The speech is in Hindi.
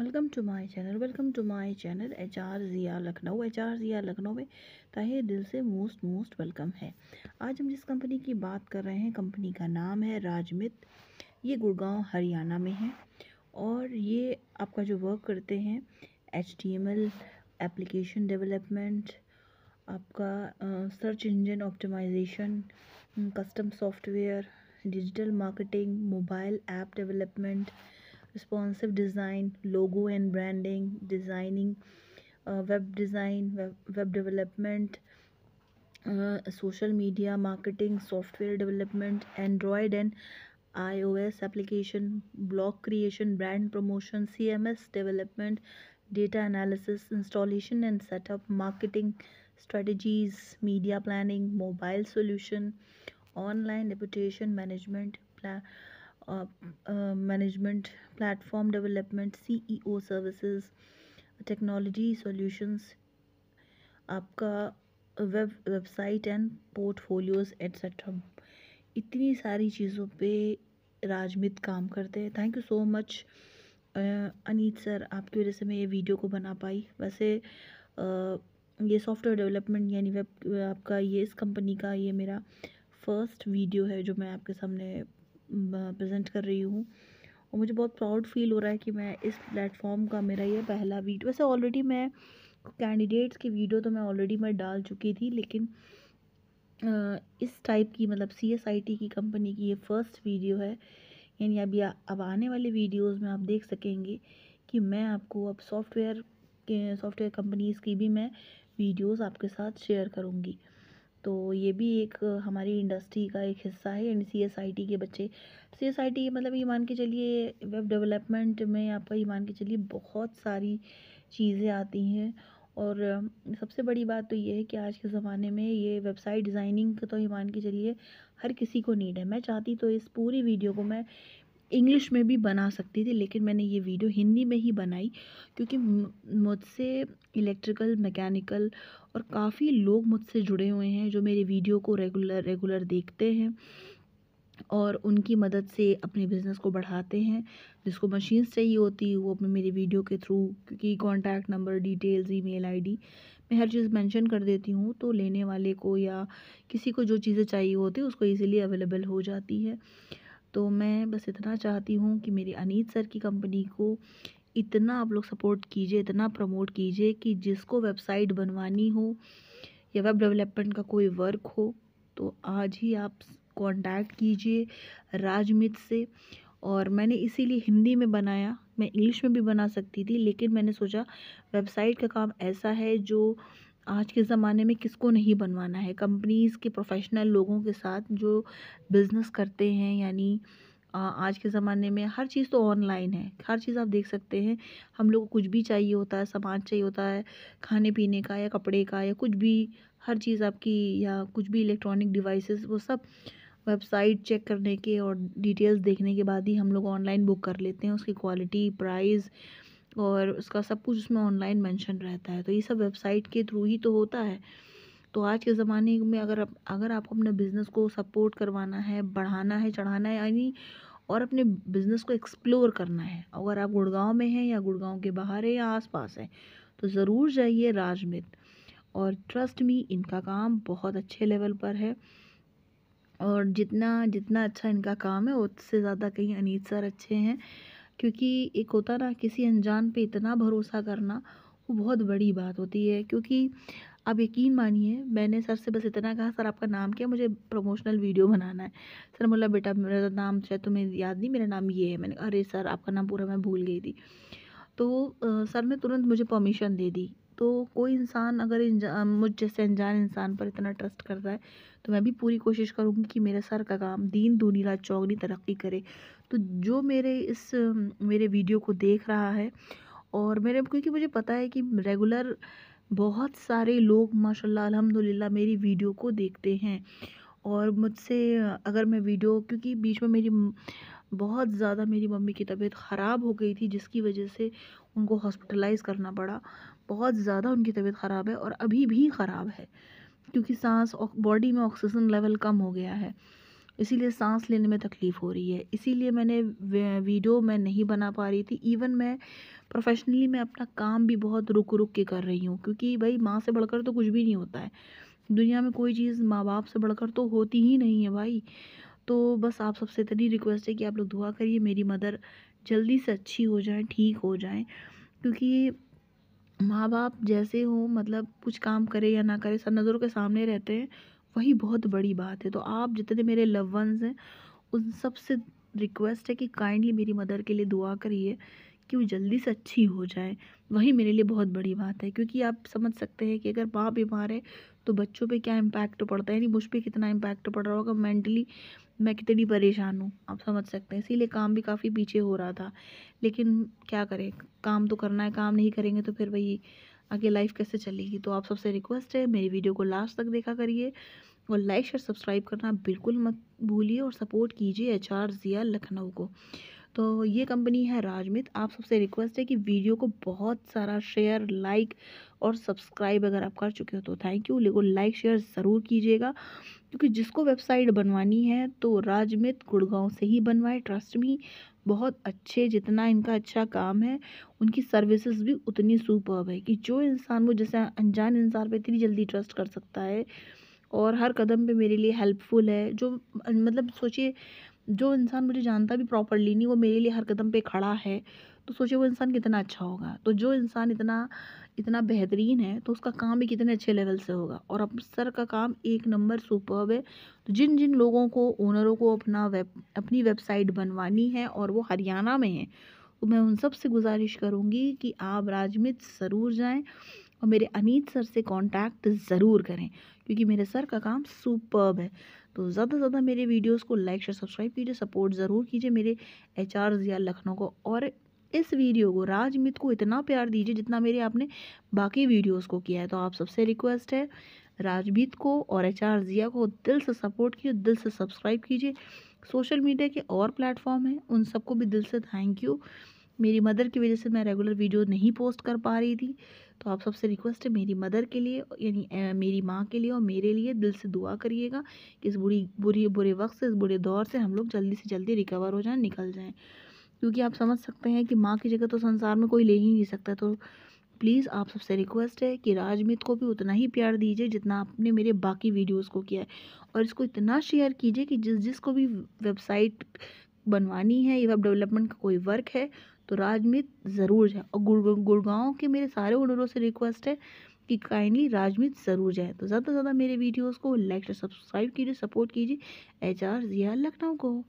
welcome to my channel welcome to my channel H R Zia Lucknow H R Zia Lucknow में ताहे दिल से मोस्ट मोस्ट वेलकम है आज हम जिस कंपनी की बात कर रहे हैं कंपनी का नाम है राजमित ये गुड़गांव हरियाणा में है और ये आपका जो वर्क करते हैं H M L application development आपका search engine optimisation custom software digital marketing mobile app development responsive design logo and branding designing uh, web design web, web development uh, social media marketing software development android and ios application blog creation brand promotion cms development data analysis installation and setup marketing strategies media planning mobile solution online reputation management plan management platform development CEO services technology solutions आपका web website and portfolios etcetera इतनी सारी चीज़ों पे राजमित काम करते हैं thank you so much Aneet sir आपकी वजह से मैं ये वीडियो को बना पाई वैसे uh, ये सॉफ्टवेयर डेवलपमेंट यानी वेब आपका ये इस कंपनी का ये मेरा फर्स्ट वीडियो है जो मैं आपके सामने प्रेजेंट कर रही हूँ और मुझे बहुत प्राउड फील हो रहा है कि मैं इस प्लेटफॉर्म का मेरा ये पहला वीडियो वैसे ऑलरेडी मैं कैंडिडेट्स की वीडियो तो मैं ऑलरेडी मैं डाल चुकी थी लेकिन इस टाइप की मतलब सी एस आई टी की कंपनी की ये फर्स्ट वीडियो है यानी अभी अब आने वाले वीडियोस में आप देख सकेंगे कि मैं आपको अब सॉफ्टवेयर के सॉफ्टवेयर कंपनीज़ की भी मैं वीडियोस आपके साथ शेयर करूँगी तो ये भी एक हमारी इंडस्ट्री का एक हिस्सा है यानी सी एस आई टी के बच्चे सी एस आई टी मतलब ये मान के चलिए वेब डेवलपमेंट में आपका ये मान के चलिए बहुत सारी चीज़ें आती हैं और सबसे बड़ी बात तो ये है कि आज के ज़माने में ये वेबसाइट डिज़ाइनिंग का तो ये मान के चलिए हर किसी को नीड है मैं चाहती तो इस पूरी वीडियो को मैं इंग्लिश में भी बना सकती थी लेकिन मैंने ये वीडियो हिंदी में ही बनाई क्योंकि मुझसे इलेक्ट्रिकल मैकेनिकल और काफ़ी लोग मुझसे जुड़े हुए हैं जो मेरे वीडियो को रेगुलर रेगुलर देखते हैं और उनकी मदद से अपने बिज़नेस को बढ़ाते हैं जिसको मशीन्स चाहिए होती वो अपने मेरे वीडियो के थ्रू क्योंकि contact number details email ID मैं हर चीज़ मेंशन कर देती हूँ तो लेने वाले को या किसी को जो चीज़ें चाहिए होती उसको इजीली अवेलेबल हो जाती है तो मैं बस इतना चाहती हूँ कि मेरी अनीत सर की कंपनी को इतना आप लोग सपोर्ट कीजिए इतना प्रमोट कीजिए कि जिसको वेबसाइट बनवानी हो या वेब डेवलपमेंट का कोई वर्क हो तो आज ही आप कांटेक्ट कीजिए राजमित से और मैंने इसीलिए हिंदी में बनाया मैं इंग्लिश में भी बना सकती थी लेकिन मैंने सोचा वेबसाइट का काम ऐसा है जो आज के ज़माने में किसको नहीं बनवाना है कंपनीज़ के प्रोफेशनल लोगों के साथ जो बिज़नेस करते हैं यानी आज के ज़माने में हर चीज़ तो ऑनलाइन है हर चीज़ आप देख सकते हैं हम लोग को कुछ भी चाहिए होता है सामान चाहिए होता है खाने पीने का या कपड़े का या कुछ भी हर चीज़ आपकी या कुछ भी इलेक्ट्रॉनिक डिवाइसेस वो सब वेबसाइट चेक करने के और डिटेल्स देखने के बाद ही हम लोग ऑनलाइन बुक कर लेते हैं उसकी क्वालिटी प्राइस और उसका सब कुछ उसमें ऑनलाइन मेंशन रहता है तो ये सब वेबसाइट के थ्रू ही तो होता है तो आज के ज़माने में अगर आप अगर आपको अपने बिज़नेस को सपोर्ट करवाना है बढ़ाना है चढ़ाना है यानी और अपने बिज़नेस को एक्सप्लोर करना है अगर आप गुड़गांव में हैं या गुड़गांव के बाहर है या आसपास है तो ज़रूर जाइए राजमित और ट्रस्ट मी इनका काम बहुत अच्छे लेवल पर है और जितना जितना अच्छा इनका काम है उससे ज़्यादा कहीं अनीत सर अच्छे हैं क्योंकि एक होता ना किसी अनजान पे इतना भरोसा करना वो बहुत बड़ी बात होती है क्योंकि आप यकीन मानिए मैंने सर से बस इतना कहा सर आपका नाम क्या मुझे प्रमोशनल वीडियो बनाना है सर बोला बेटा मेरा नाम तो तुम्हें याद नहीं मेरा नाम ये है मैंने अरे सर आपका नाम पूरा मैं भूल गई थी तो सर ने तुरंत मुझे परमिशन दे दी तो कोई इंसान अगर मुझ जैसे अनजान इंसान पर इतना ट्रस्ट करता है तो मैं भी पूरी कोशिश करूँगी कि मेरा सर का काम दीन दूनीला चौगनी तरक्की करे तो जो मेरे इस मेरे वीडियो को देख रहा है और मेरे क्योंकि मुझे पता है कि रेगुलर बहुत सारे लोग माशाल्लाह अल्हम्दुलिल्लाह मेरी वीडियो को देखते हैं और मुझसे अगर मैं वीडियो क्योंकि बीच में मेरी बहुत ज़्यादा मेरी मम्मी की तबीयत ख़राब हो गई थी जिसकी वजह से उनको हॉस्पिटलाइज़ करना पड़ा बहुत ज़्यादा उनकी तबीयत ख़राब है और अभी भी ख़राब है क्योंकि सांस बॉडी में ऑक्सीजन लेवल कम हो गया है इसीलिए सांस लेने में तकलीफ़ हो रही है इसीलिए मैंने वीडियो मैं नहीं बना पा रही थी इवन मैं प्रोफेशनली मैं अपना काम भी बहुत रुक रुक के कर रही हूँ क्योंकि भाई माँ से बढ़कर तो कुछ भी नहीं होता है दुनिया में कोई चीज़ माँ बाप से बढ़कर तो होती ही नहीं है भाई तो बस आप सबसे इतनी रिक्वेस्ट है कि आप लोग दुआ करिए मेरी मदर जल्दी से अच्छी हो जाए ठीक हो जाए क्योंकि माँ बाप जैसे हों मतलब कुछ काम करे या ना करे सब नज़रों के सामने रहते हैं वही बहुत बड़ी बात है तो आप जितने मेरे लव वंस हैं उन सबसे रिक्वेस्ट है कि काइंडली मेरी मदर के लिए दुआ करिए कि वो जल्दी से अच्छी हो जाए वही मेरे लिए बहुत बड़ी बात है क्योंकि आप समझ सकते हैं कि अगर माँ बीमार है तो बच्चों पे क्या इम्पैक्ट पड़ता है यानी मुझ पर कितना इम्पैक्ट पड़ रहा होगा मेंटली मैं कितनी परेशान हूँ आप समझ सकते हैं इसीलिए काम भी काफ़ी पीछे हो रहा था लेकिन क्या करें काम तो करना है काम नहीं करेंगे तो फिर वही आगे लाइफ कैसे चलेगी तो आप सबसे रिक्वेस्ट है मेरी वीडियो को लास्ट तक देखा करिए और लाइक और सब्सक्राइब करना बिल्कुल मत भूलिए और सपोर्ट कीजिए एच आर लखनऊ को तो ये कंपनी है राजमित आप सबसे रिक्वेस्ट है कि वीडियो को बहुत सारा शेयर लाइक और सब्सक्राइब अगर आप कर चुके हो तो थैंक यू लेकिन लाइक शेयर ज़रूर कीजिएगा क्योंकि जिसको वेबसाइट बनवानी है तो राजमित गुड़गांव से ही बनवाए ट्रस्ट भी बहुत अच्छे जितना इनका अच्छा काम है उनकी सर्विसेज भी उतनी सुपर है कि जो इंसान वो जैसे अनजान इंसान पर इतनी जल्दी ट्रस्ट कर सकता है और हर कदम पे मेरे लिए हेल्पफुल है जो मतलब सोचिए जो इंसान मुझे जानता भी प्रॉपरली नहीं वो मेरे लिए हर कदम पे खड़ा है तो सोचिए वो इंसान कितना अच्छा होगा तो जो इंसान इतना इतना बेहतरीन है तो उसका काम भी कितने अच्छे लेवल से होगा और अफसर का काम एक नंबर सुपर्ब है तो जिन जिन लोगों को ओनरों को अपना वेब अपनी वेबसाइट बनवानी है और वो हरियाणा में है तो मैं उन सब से गुजारिश करूँगी कि आप राजमित ज़रूर जाएँ और मेरे अनीत सर से कॉन्टैक्ट ज़रूर करें क्योंकि मेरे सर का काम सुपर्ब है तो ज़्यादा से ज़्यादा मेरे वीडियोस को लाइक शेयर सब्सक्राइब कीजिए सपोर्ट ज़रूर कीजिए मेरे एच आर जिया लखनऊ को और इस वीडियो को राजमित को इतना प्यार दीजिए जितना मेरे आपने बाकी वीडियोज़ को किया है तो आप सबसे रिक्वेस्ट है राजमीत को और एच आर जिया को दिल से सपोर्ट कीजिए दिल से सब्सक्राइब कीजिए सोशल मीडिया के और प्लेटफॉर्म हैं उन सबको भी दिल से थैंक यू मेरी मदर की वजह से मैं रेगुलर वीडियो नहीं पोस्ट कर पा रही थी तो आप सबसे रिक्वेस्ट है मेरी मदर के लिए यानी मेरी माँ के लिए और मेरे लिए दिल से दुआ करिएगा कि इस बुरी बुरी बुरे वक्त से इस बुरे दौर से हम लोग जल्दी से जल्दी रिकवर हो जाएं निकल जाएं क्योंकि आप समझ सकते हैं कि माँ की जगह तो संसार में कोई ले ही नहीं सकता तो प्लीज़ आप सबसे रिक्वेस्ट है कि राजमित को भी उतना ही प्यार दीजिए जितना आपने मेरे बाकी वीडियोस को किया है और इसको इतना शेयर कीजिए कि जिस जिस को भी वेबसाइट बनवानी है या डेवलपमेंट का कोई वर्क है तो राजमित ज़रूर जाए और गुड़गांव के मेरे सारे ओनरों से रिक्वेस्ट है कि काइंडली राजमित ज़रूर जाए तो ज़्यादा से ज़्यादा मेरे वीडियोस को लाइक और सब्सक्राइब कीजिए सपोर्ट कीजिए एच आर जिया लखनऊ को